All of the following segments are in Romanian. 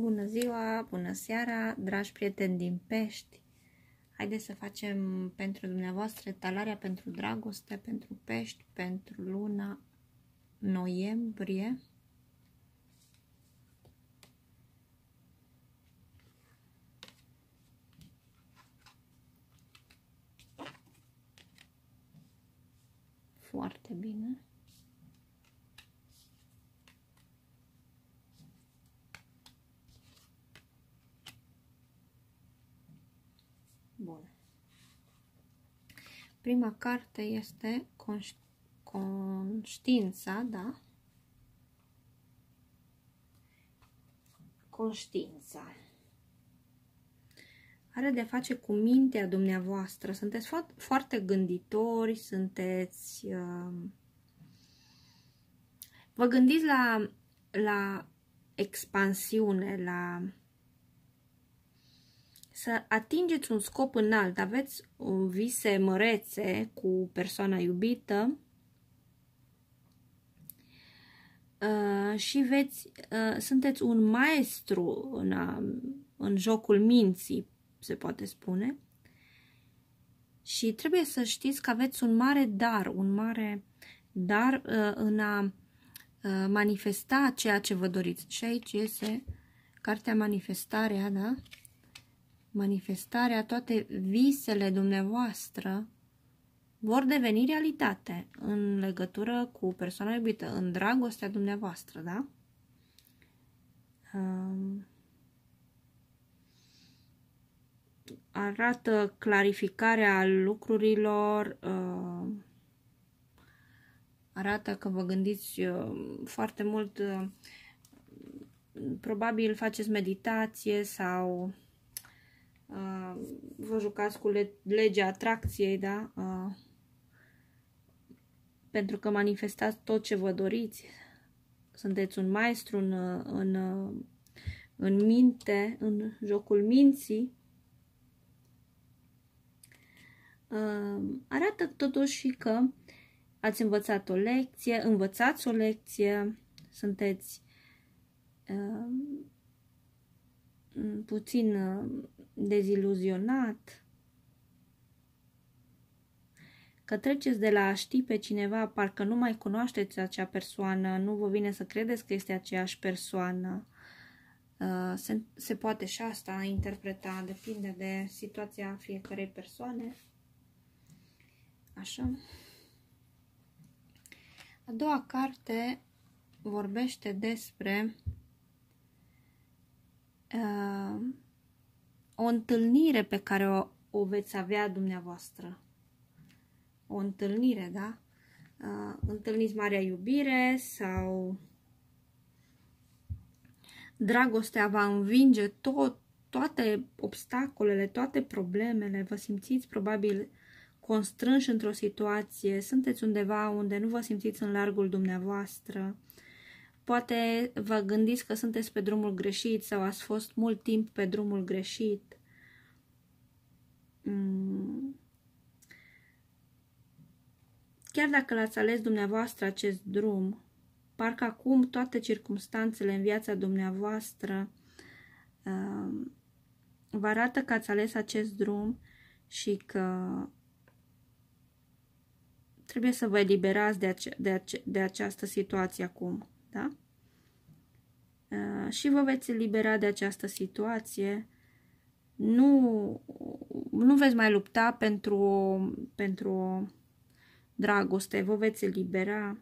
Bună ziua, bună seara, dragi prieteni din Pești! Haideți să facem pentru dumneavoastră talarea pentru dragoste, pentru Pești, pentru luna noiembrie. Foarte bine. prima carte este Conștiința, da? Conștiința. Are de face cu mintea dumneavoastră. Sunteți fo foarte gânditori, sunteți... Uh, vă gândiți la, la expansiune, la să atingeți un scop înalt, aveți vise mărețe cu persoana iubită uh, și veți, uh, sunteți un maestru în, a, în jocul minții, se poate spune. Și trebuie să știți că aveți un mare dar, un mare dar uh, în a manifesta ceea ce vă doriți. Și aici este cartea manifestarea, da? manifestarea, toate visele dumneavoastră vor deveni realitate în legătură cu persoana iubită, în dragostea dumneavoastră, da? Uh, arată clarificarea lucrurilor, uh, arată că vă gândiți uh, foarte mult, uh, probabil faceți meditație sau vă jucați cu legea atracției, da? Pentru că manifestați tot ce vă doriți. Sunteți un maestru în, în, în minte, în jocul minții. Arată totuși că ați învățat o lecție, învățați o lecție, sunteți puțin deziluzionat, că treceți de la a ști pe cineva, parcă nu mai cunoașteți acea persoană, nu vă vine să credeți că este aceeași persoană. Uh, se, se poate și asta interpreta, depinde de situația fiecarei persoane. Așa. A doua carte vorbește despre uh, o întâlnire pe care o, o veți avea dumneavoastră. O întâlnire, da? Uh, întâlniți marea iubire sau dragostea va învinge tot, toate obstacolele, toate problemele, vă simțiți probabil constrânși într-o situație, sunteți undeva unde nu vă simțiți în largul dumneavoastră, Poate vă gândiți că sunteți pe drumul greșit sau ați fost mult timp pe drumul greșit. Mm. Chiar dacă l-ați ales dumneavoastră acest drum, parcă acum toate circumstanțele în viața dumneavoastră um, vă arată că ați ales acest drum și că trebuie să vă eliberați de, ace de, ace de această situație acum. Da? Și vă veți elibera de această situație. Nu, nu veți mai lupta pentru, pentru dragoste, vă veți elibera.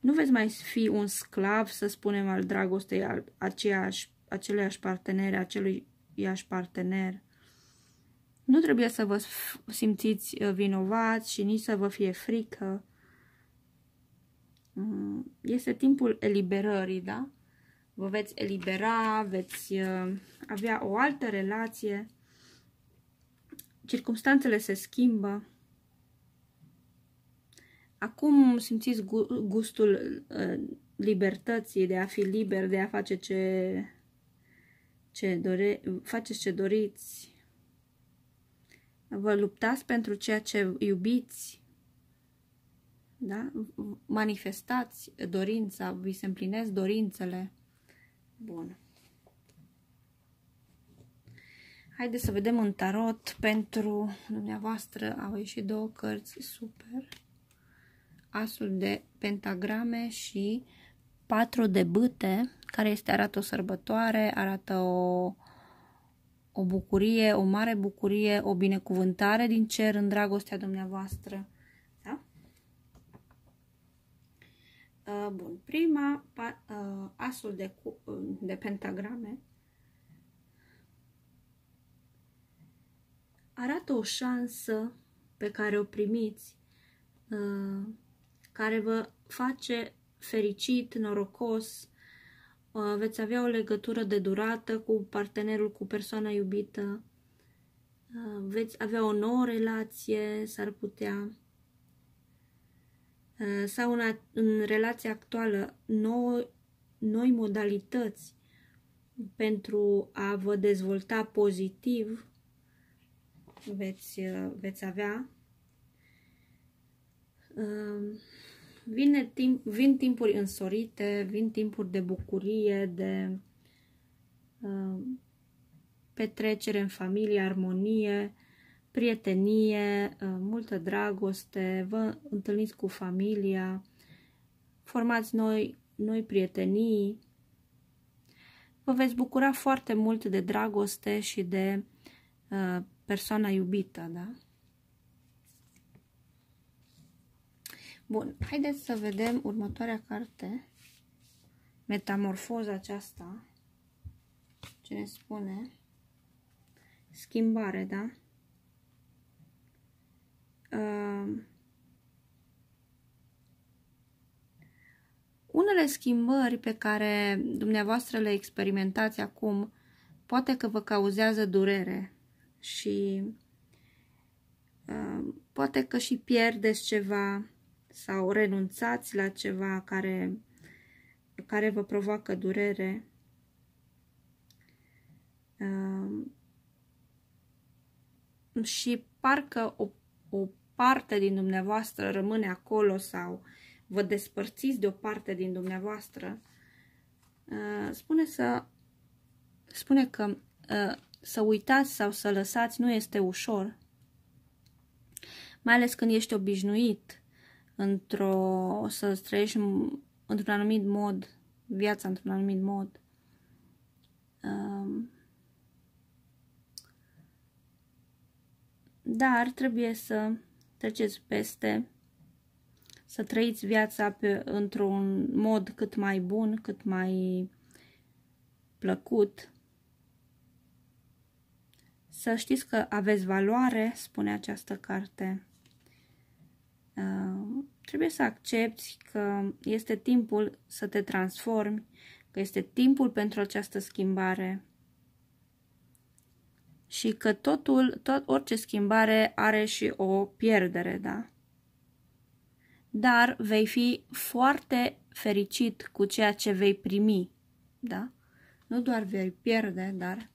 Nu veți mai fi un sclav, să spunem, al dragostei, al aceeași, aceleiași parteneri, acelui iași partener. Nu trebuie să vă simțiți uh, vinovați și nici să vă fie frică. Uh, este timpul eliberării, da? Vă veți elibera, veți uh, avea o altă relație. Circumstanțele se schimbă. Acum simțiți gustul uh, libertății de a fi liber, de a face ce, ce dore, faceți ce doriți. Vă luptați pentru ceea ce iubiți da? Manifestați dorința, vi se împlinesc dorințele. Bun. Haideți să vedem în tarot pentru dumneavoastră. Au ieșit două cărți, super. Asul de pentagrame și patru de bâte, care este arată o sărbătoare, arată o, o bucurie, o mare bucurie, o binecuvântare din cer în dragostea dumneavoastră. Uh, bun, prima, uh, asul de, uh, de pentagrame arată o șansă pe care o primiți, care vă face fericit, norocos, veți avea o legătură de durată cu partenerul, cu persoana iubită, veți avea o nouă relație, s-ar putea, Eh, sau în, în relația actuală nou, noi modalități pentru a vă dezvolta pozitiv veți, eh, veți avea. Ehm, vine timp, vin timpuri însorite, vin timpuri de bucurie, de ehm, petrecere în familie, armonie, prietenie, uh, multă dragoste, vă întâlniți cu familia, formați noi, noi prietenii, vă veți bucura foarte mult de dragoste și de uh, persoana iubită, da? Bun, haideți să vedem următoarea carte, metamorfoza aceasta, ce ne spune, schimbare, da? Uh, unele schimbări pe care dumneavoastră le experimentați acum poate că vă cauzează durere și uh, poate că și pierdeți ceva sau renunțați la ceva care, care vă provoacă durere. Uh, și parcă o, o parte din dumneavoastră rămâne acolo sau vă despărțiți de o parte din dumneavoastră, uh, spune să spune că uh, să uitați sau să lăsați nu este ușor, mai ales când ești obișnuit într-o, să trăiești într-un anumit mod, viața într-un anumit mod. Um, dar trebuie să treceți peste, să trăiți viața într-un mod cât mai bun, cât mai plăcut. Să știți că aveți valoare, spune această carte. Uh, trebuie să accepti că este timpul să te transformi, că este timpul pentru această schimbare și că totul, tot orice schimbare are și o pierdere, da? Dar vei fi foarte fericit cu ceea ce vei primi, da? Nu doar vei pierde, dar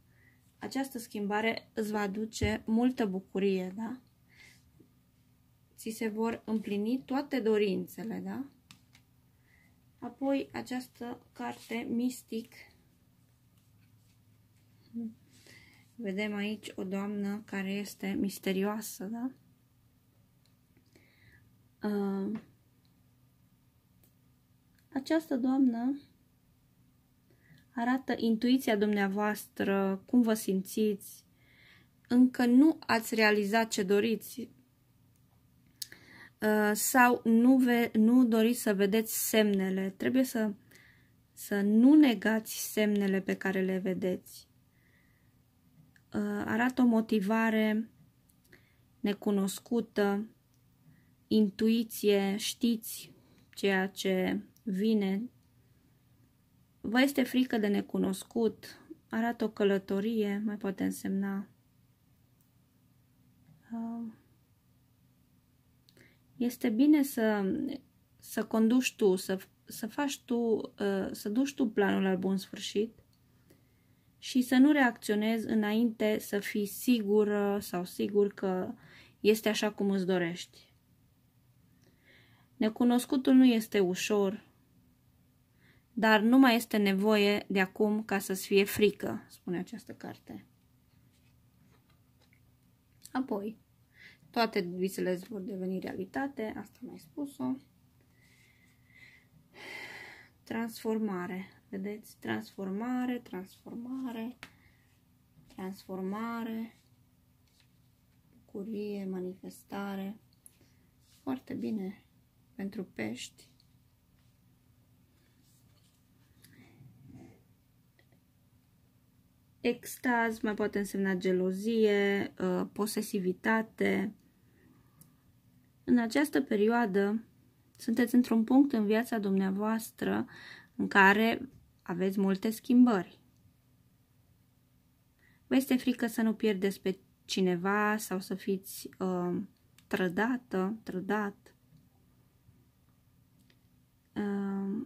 această schimbare îți va aduce multă bucurie, da? Ți se vor împlini toate dorințele, da? Apoi această carte mistic. Mm-hmm. Vedem aici o doamnă care este misterioasă, da? Uh, această doamnă arată intuiția dumneavoastră, cum vă simțiți, încă nu ați realizat ce doriți uh, sau nu, ve nu doriți să vedeți semnele. Trebuie să, să nu negați semnele pe care le vedeți. Uh, arată o motivare necunoscută, intuiție, știți ceea ce vine. Vă este frică de necunoscut, arată o călătorie, mai poate însemna. Uh, este bine să, să conduci tu, să, să faci tu, uh, să duci tu planul la bun sfârșit și să nu reacționezi înainte să fii sigură sau sigur că este așa cum îți dorești. Necunoscutul nu este ușor, dar nu mai este nevoie de acum ca să-ți fie frică, spune această carte. Apoi, toate visele îți vor deveni realitate, asta mai spus-o. Transformare. Vedeți? Transformare, transformare, transformare, bucurie, manifestare. Foarte bine pentru pești. Extaz mai poate însemna gelozie, uh, posesivitate. În această perioadă sunteți într-un punct în viața dumneavoastră în care aveți multe schimbări. Vă este frică să nu pierdeți pe cineva sau să fiți uh, trădată, trădat. Uh,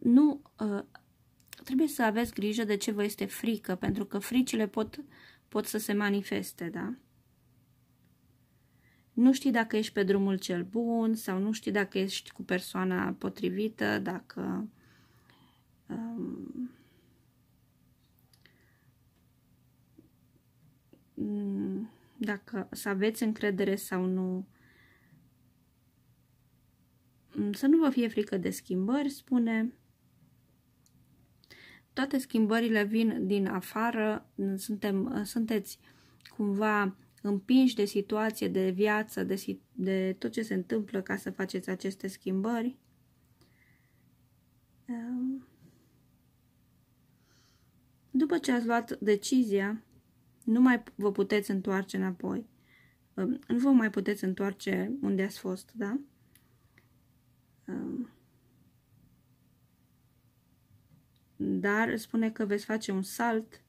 nu, uh, trebuie să aveți grijă de ce vă este frică, pentru că fricile pot, pot să se manifeste, da? Nu știi dacă ești pe drumul cel bun sau nu știi dacă ești cu persoana potrivită, dacă Mm, dacă să aveți încredere sau nu mm, să nu vă fie frică de schimbări, spune toate schimbările vin din afară, suntem, sunteți cumva împinși de situație, de viață, de, de tot ce se întâmplă ca să faceți aceste schimbări. După ce ați luat decizia, nu mai vă puteți întoarce înapoi. Ehm, nu vă mai puteți întoarce unde ați fost, da? Ehm, dar spune că veți face un salt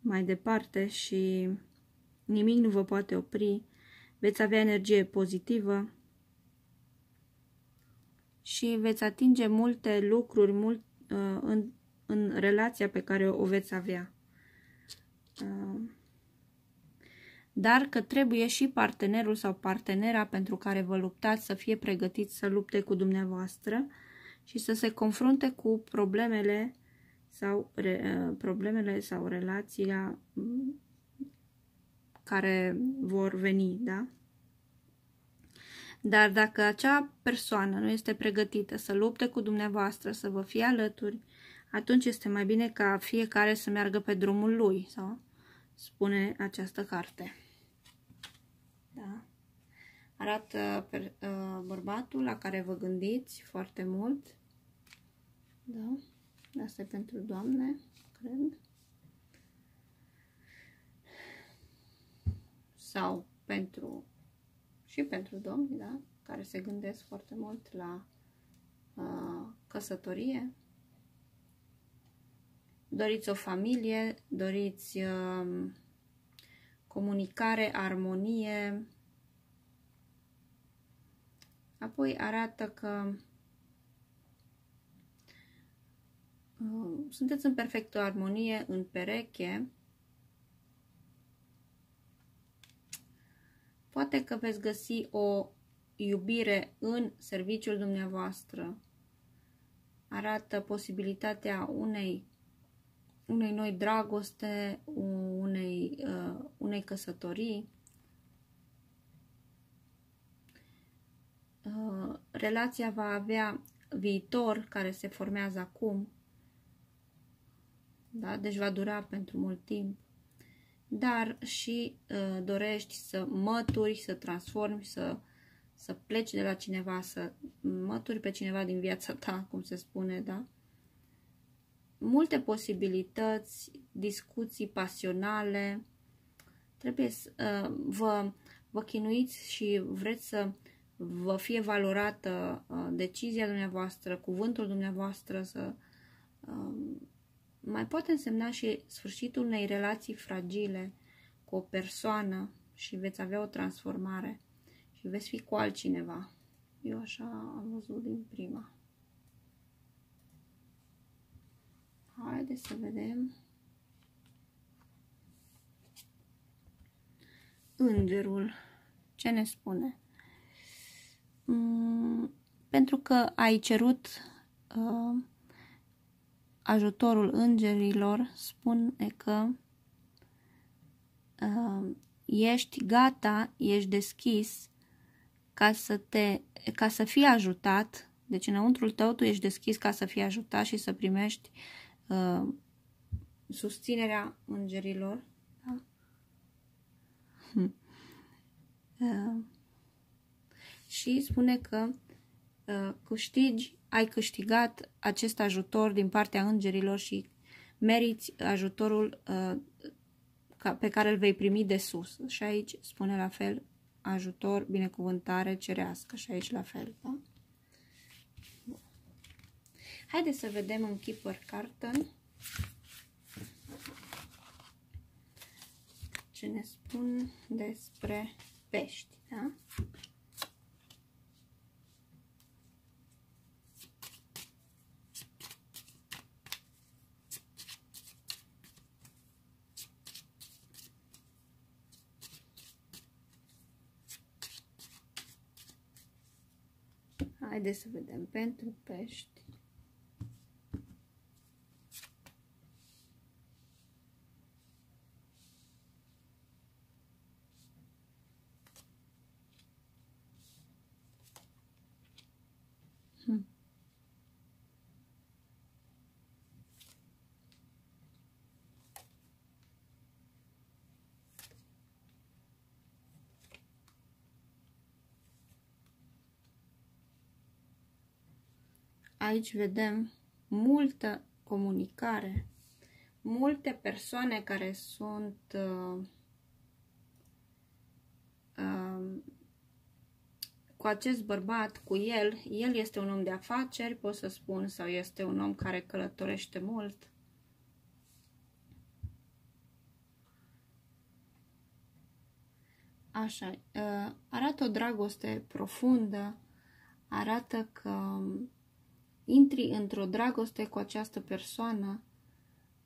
mai departe și nimic nu vă poate opri. Veți avea energie pozitivă și veți atinge multe lucruri mult, uh, în, în relația pe care o veți avea. Uh, dar că trebuie și partenerul sau partenera pentru care vă luptați să fie pregătit să lupte cu dumneavoastră și să se confrunte cu problemele sau re, uh, problemele sau relația mm, care vor veni, da? Dar dacă acea persoană nu este pregătită să lupte cu dumneavoastră, să vă fie alături, atunci este mai bine ca fiecare să meargă pe drumul lui, sau spune această carte. Da? Arată per, uh, bărbatul la care vă gândiți foarte mult. Da? Asta e pentru doamne, cred. Sau pentru și pentru domni, da? Care se gândesc foarte mult la uh, căsătorie. Doriți o familie, doriți um, comunicare, armonie. Apoi arată că uh, sunteți în perfectă armonie, în pereche. Poate că veți găsi o iubire în serviciul dumneavoastră. Arată posibilitatea unei unei noi dragoste, unei, uh, unei căsătorii. Uh, relația va avea viitor care se formează acum. Da? Deci va dura pentru mult timp. Dar și uh, dorești să mături, să transformi, să, să pleci de la cineva, să mături pe cineva din viața ta, cum se spune, da? multe posibilități, discuții pasionale. Trebuie să uh, vă, vă chinuiți și vreți să vă fie valorată uh, decizia dumneavoastră, cuvântul dumneavoastră, să uh, mai poate însemna și sfârșitul unei relații fragile cu o persoană și veți avea o transformare și veți fi cu altcineva. Eu așa am văzut din prima. Haideți să vedem. Îngerul. Ce ne spune? Mm, pentru că ai cerut uh, ajutorul îngerilor, spune că uh, ești gata, ești deschis ca să, te, ca să fii ajutat, deci înăuntrul tău tu ești deschis ca să fii ajutat și să primești uh, susținerea îngerilor. Da? Uh, și spune că uh, câștigi, ai câștigat acest ajutor din partea îngerilor și meriți ajutorul uh, ca, pe care îl vei primi de sus. Și aici spune la fel ajutor, binecuvântare cerească și aici la fel. Da? Haideți să vedem un keeper carton. Ce ne spun despre pești, da? Haideți să vedem pentru pești. Aici vedem multă comunicare, multe persoane care sunt uh, uh, cu acest bărbat, cu el, el este un om de afaceri, pot să spun, sau este un om care călătorește mult. Așa, uh, arată o dragoste profundă, arată că um, intri într-o dragoste cu această persoană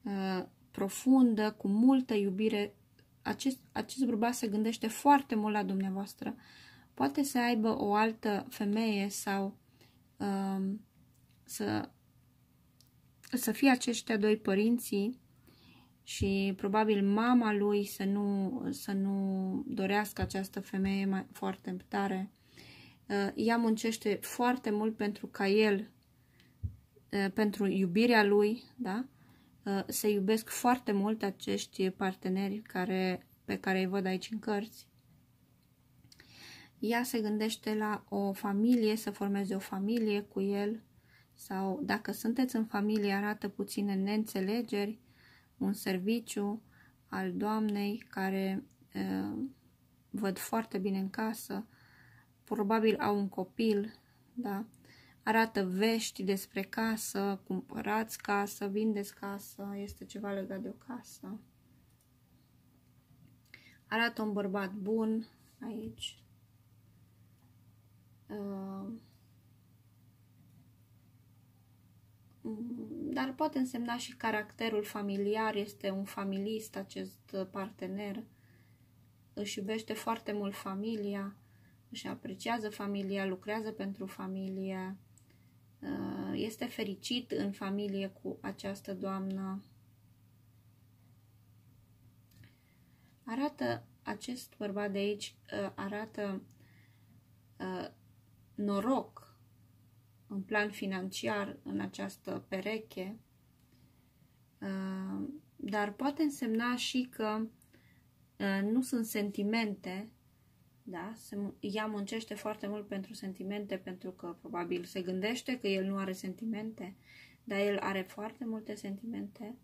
uh, profundă, cu multă iubire, acest, acest bărbat se gândește foarte mult la dumneavoastră. Poate să aibă o altă femeie sau uh, să, să fie aceștia doi părinții și probabil mama lui să nu, să nu dorească această femeie mai, foarte tare. Uh, ea muncește foarte mult pentru ca el Eh, pentru iubirea lui, da? Eh, se iubesc foarte mult acești parteneri care, pe care îi văd aici în cărți. Ea se gândește la o familie, să formeze o familie cu el sau dacă sunteți în familie arată puține neînțelegeri, un serviciu al doamnei care uh, văd foarte bine în casă, probabil au un copil, da? arată vești despre casă, cumpărați casă, vindeți casă, este ceva legat de o casă. Arată un bărbat bun aici. Uh, dar poate însemna și caracterul familiar, este un familist acest partener, își iubește foarte mult familia, își apreciază familia, lucrează pentru familie, Uh, este fericit în familie cu această doamnă. Arată acest bărbat de aici, uh, arată uh, noroc în plan financiar în această pereche, dar poate însemna și că nu sunt sentimente da? Se, ea muncește foarte mult pentru sentimente, pentru că probabil se gândește că el nu are sentimente, dar el are foarte multe sentimente.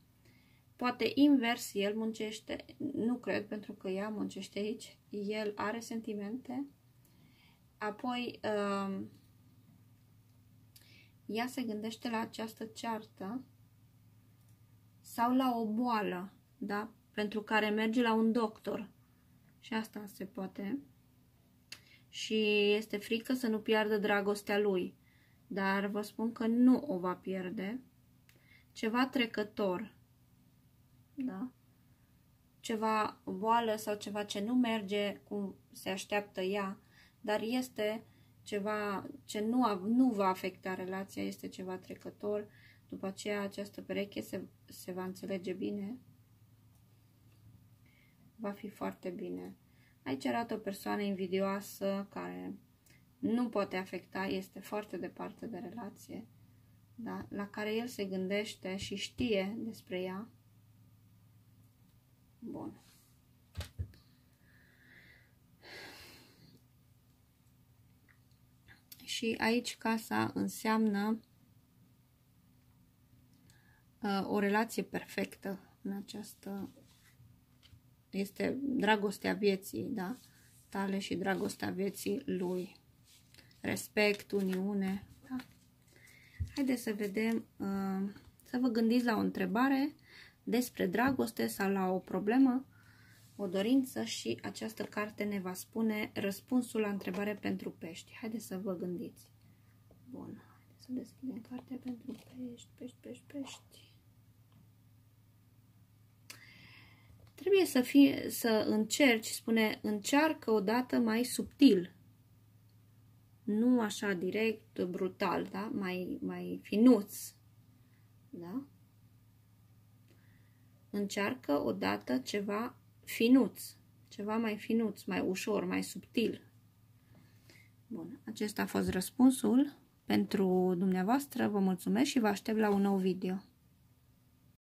Poate invers, el muncește, nu cred, pentru că ea muncește aici, el are sentimente, apoi uh, ea se gândește la această ceartă sau la o boală, da? Pentru care merge la un doctor. Și asta se poate și este frică să nu piardă dragostea lui, dar vă spun că nu o va pierde. Ceva trecător, da? ceva boală sau ceva ce nu merge cum se așteaptă ea, dar este ceva ce nu, a, nu va afecta relația, este ceva trecător. După aceea această pereche se, se va înțelege bine. Va fi foarte bine. Aici arată o persoană invidioasă care nu poate afecta, este foarte departe de relație, da? la care el se gândește și știe despre ea. Bun. Și aici casa înseamnă uh, o relație perfectă în această este dragostea vieții, da? Tale și dragostea vieții lui. Respect, uniune, da? Haideți să vedem, uh, să vă gândiți la o întrebare despre dragoste sau la o problemă, o dorință și această carte ne va spune răspunsul la întrebare pentru pești. Haideți să vă gândiți. Bun, haideți să deschidem cartea pentru pești, pești, pești, pești. Trebuie să, fie, să încerci, spune, încearcă odată mai subtil. Nu așa direct, brutal, da? Mai, mai finuț. Da? Încearcă odată ceva finuț, ceva mai finuț, mai ușor, mai subtil. Bun, acesta a fost răspunsul pentru dumneavoastră. Vă mulțumesc și vă aștept la un nou video.